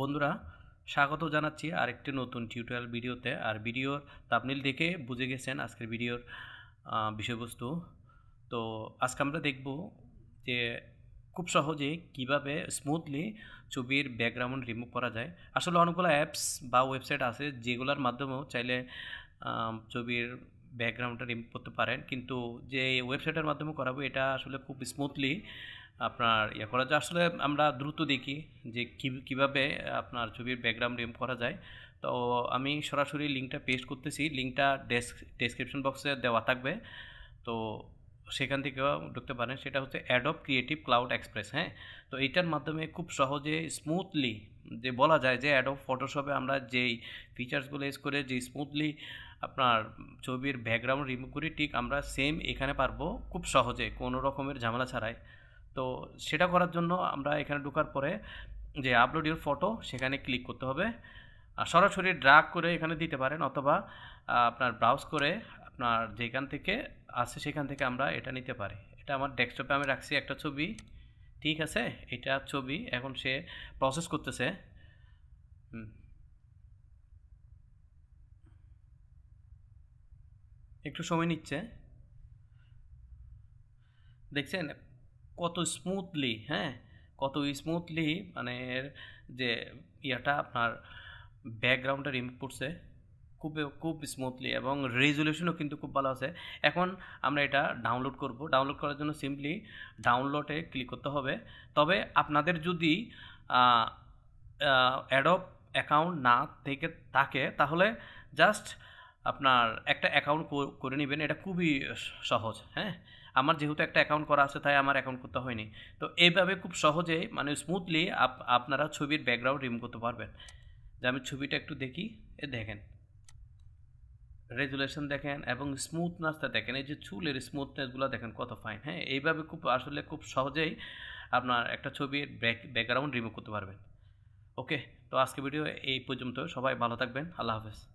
বন্ধুরা স্বাগত জানাচ্ছি আরেকটি নতুন টিউটোরিয়াল ভিডিওতে আর ভিডিওর তাপনিল দেখে বুঝে গেছেন আজকের ভিডিওর বিষয়বস্তু তো আজকে আমরা দেখব যে খুব সহজে কিভাবে স্মুথলি ছবির ব্যাকগ্রাউন্ড রিমুভ করা যায় আসলে অনেকগুলো অ্যাপস বা ওয়েবসাইট আছে যেগুলোর মাধ্যমেও চাইলে ছবির ব্যাকগ্রাউন্ডটা রিমুভ করতে পারেন কিন্তু যে ওয়েবসাইটের মাধ্যমে করাবো এটা আসলে খুব স্মুথলি আপনার ইয়ে করা যায় আসলে আমরা দ্রুত দেখি যে কীভাবে আপনার ছবির ব্যাকগ্রাউন্ড রিম করা যায় তো আমি সরাসরি লিঙ্কটা পেস্ট করতেছি লিঙ্কটা ডেস্ক ডেসক্রিপশন বক্সে দেওয়া থাকবে তো সেখান থেকেও ঢুকতে পারেন সেটা হচ্ছে অ্যাডব ক্রিয়েটিভ ক্লাউড এক্সপ্রেস হ্যাঁ তো এইটার মাধ্যমে খুব সহজে স্মুথলি যে বলা যায় যে অ্যাডব ফটোশপে আমরা যেই ফিচার্সগুলো ইউজ করে যে স্মুথলি আপনার ছবির ব্যাকগ্রাউন্ড রিমুভ করি ঠিক আমরা সেম এখানে পারবো খুব সহজে কোনো রকমের ঝামেলা ছাড়াই তো সেটা করার জন্য আমরা এখানে ঢোকার পরে যে আপলোড ইউর ফটো সেখানে ক্লিক করতে হবে সরাসরি ড্রাগ করে এখানে দিতে পারেন অথবা আপনার ব্রাউজ করে আপনার যেখান থেকে আছে সেখান থেকে আমরা এটা নিতে পারি এটা আমার ডেস্কটপে আমি রাখছি একটা ছবি ঠিক আছে এটা ছবি এখন সে প্রসেস করতেছে একটু সময় নিচ্ছে দেখছেন কত স্মুথলি হ্যাঁ কত স্মুথলি মানে যে ইয়াটা আপনার ব্যাকগ্রাউন্ডের ইম্প করছে খুব খুব স্মুথলি এবং রেজুলেশনও কিন্তু খুব ভালো আছে এখন আমরা এটা ডাউনলোড করব ডাউনলোড করার জন্য সিম্পলি ডাউনলোডে ক্লিক করতে হবে তবে আপনাদের যদি অ্যাডপ অ্যাকাউন্ট না থেকে থাকে তাহলে জাস্ট আপনার একটা অ্যাকাউন্ট করে নেবেন এটা খুবই সহজ হ্যাঁ আমার যেহেতু একটা অ্যাকাউন্ট করা আছে তাই আমার অ্যাকাউন্ট করতে হয়নি তো এইভাবে খুব সহজে মানে স্মুথলি আপনারা ছবির ব্যাকগ্রাউন্ড রিমুভ করতে পারবেন যে আমি ছবিটা একটু দেখি এ দেখেন রেজুলেশন দেখেন এবং স্মুথনেসটা দেখেন এই যে চুলের স্মুথনেসগুলো দেখেন কত ফাইন হ্যাঁ এইভাবে খুব আসলে খুব সহজেই আপনার একটা ছবির ব্যাক ব্যাকগ্রাউন্ড রিমুভ করতে পারবেন ওকে তো আজকে ভিডিও এই পর্যন্ত সবাই ভালো থাকবেন আল্লাহ হাফেজ